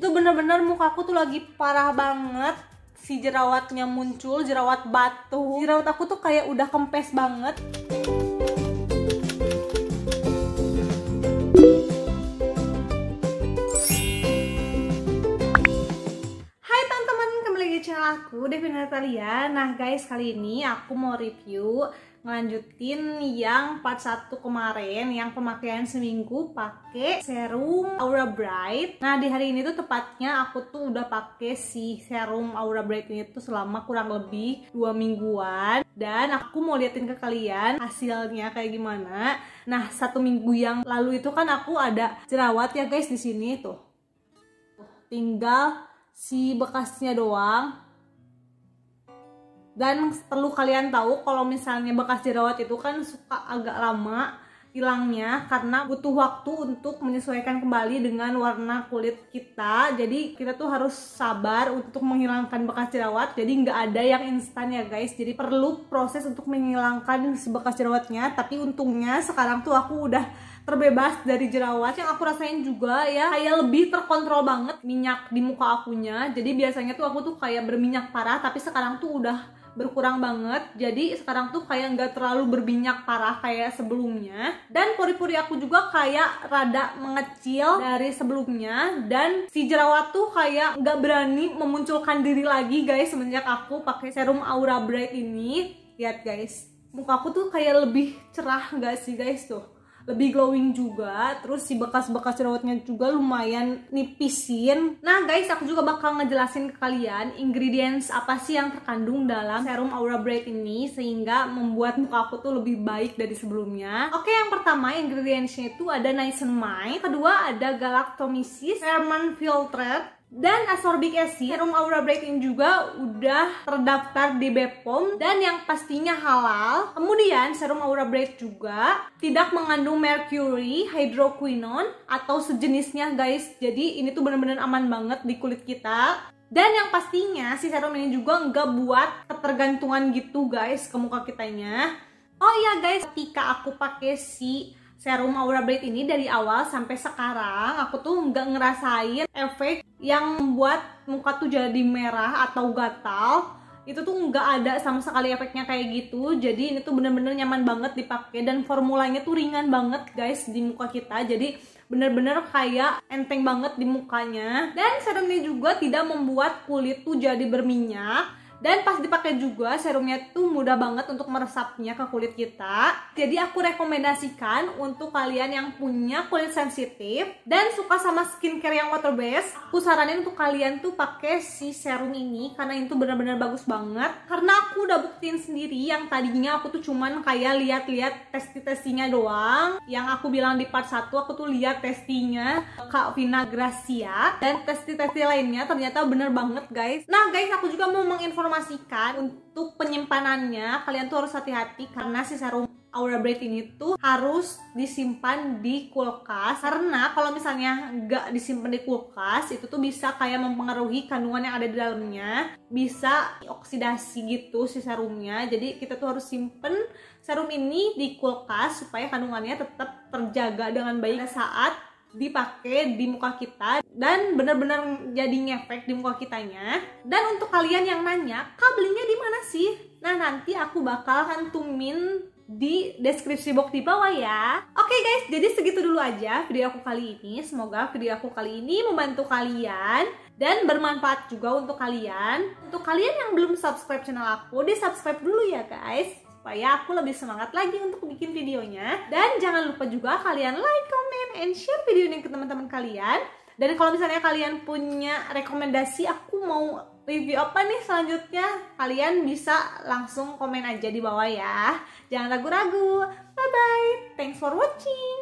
itu bener-bener aku tuh lagi parah banget si jerawatnya muncul jerawat batu jerawat aku tuh kayak udah kempes banget Hai teman-teman kembali lagi di channel aku Devina Natalia nah guys kali ini aku mau review ngelanjutin yang part 1 kemarin yang pemakaian seminggu pakai serum Aura Bright. Nah, di hari ini tuh tepatnya aku tuh udah pakai si serum Aura Bright ini tuh selama kurang lebih 2 mingguan dan aku mau liatin ke kalian hasilnya kayak gimana. Nah, satu minggu yang lalu itu kan aku ada jerawat ya guys di sini tuh. Tinggal si bekasnya doang dan perlu kalian tahu kalau misalnya bekas jerawat itu kan suka agak lama hilangnya karena butuh waktu untuk menyesuaikan kembali dengan warna kulit kita jadi kita tuh harus sabar untuk menghilangkan bekas jerawat jadi nggak ada yang instan ya guys jadi perlu proses untuk menghilangkan bekas jerawatnya tapi untungnya sekarang tuh aku udah terbebas dari jerawat yang aku rasain juga ya kayak lebih terkontrol banget minyak di muka akunya jadi biasanya tuh aku tuh kayak berminyak parah tapi sekarang tuh udah berkurang banget jadi sekarang tuh kayak nggak terlalu berminyak parah kayak sebelumnya dan pori-pori aku juga kayak rada mengecil dari sebelumnya dan si jerawat tuh kayak nggak berani memunculkan diri lagi guys semenjak aku pakai serum Aura Bright ini lihat guys muka aku tuh kayak lebih cerah nggak sih guys tuh lebih glowing juga terus si bekas-bekas jerawatnya juga lumayan nipisin nah guys aku juga bakal ngejelasin ke kalian ingredients apa sih yang terkandung dalam serum Aura Bright ini sehingga membuat muka aku tuh lebih baik dari sebelumnya oke yang pertama ingredientsnya itu ada niacinamide kedua ada galactomyces, Herman filtrate dan ascorbic acid, serum Aura brightening juga udah terdaftar di Bepom dan yang pastinya halal. Kemudian serum Aura bright juga tidak mengandung mercury, hydroquinone atau sejenisnya guys. Jadi ini tuh bener-bener aman banget di kulit kita. Dan yang pastinya si serum ini juga nggak buat ketergantungan gitu guys ke muka kitanya. Oh iya guys, ketika aku pakai si serum Aura bright ini dari awal sampai sekarang aku tuh nggak ngerasain efek yang membuat muka tuh jadi merah atau gatal itu tuh nggak ada sama sekali efeknya kayak gitu jadi ini tuh bener-bener nyaman banget dipakai dan formulanya tuh ringan banget guys di muka kita jadi bener-bener kayak enteng banget di mukanya dan serumnya juga tidak membuat kulit tuh jadi berminyak dan pas dipakai juga serumnya tuh mudah banget untuk meresapnya ke kulit kita jadi aku rekomendasikan untuk kalian yang punya kulit sensitif dan suka sama skincare yang water based aku saranin untuk kalian tuh pakai si serum ini karena itu benar-benar bagus banget karena aku udah buktiin sendiri yang tadinya aku tuh cuman kayak lihat-lihat testi-testinya doang yang aku bilang di part 1 aku tuh lihat testinya Kak Vina Gracia dan testi-testi lainnya ternyata bener banget guys nah guys aku juga mau menginformasikan masihkan untuk penyimpanannya kalian tuh harus hati-hati karena si serum Aura Bright ini tuh harus disimpan di kulkas karena kalau misalnya nggak disimpan di kulkas itu tuh bisa kayak mempengaruhi kandungan yang ada di dalamnya bisa oksidasi gitu si serumnya jadi kita tuh harus simpen serum ini di kulkas supaya kandungannya tetap terjaga dengan baik saat dipakai di muka kita dan benar-benar jadi ngefek di muka kitanya. Dan untuk kalian yang nanya, kabelnya di mana sih? Nah, nanti aku bakal hantumin di deskripsi box di bawah ya. Oke okay guys, jadi segitu dulu aja video aku kali ini. Semoga video aku kali ini membantu kalian dan bermanfaat juga untuk kalian. Untuk kalian yang belum subscribe channel aku, di subscribe dulu ya guys. Supaya aku lebih semangat lagi untuk bikin videonya. Dan jangan lupa juga kalian like, comment, and share video ini ke teman-teman kalian. Dan kalau misalnya kalian punya rekomendasi aku mau review apa nih selanjutnya, kalian bisa langsung komen aja di bawah ya. Jangan ragu-ragu. Bye-bye. Thanks for watching.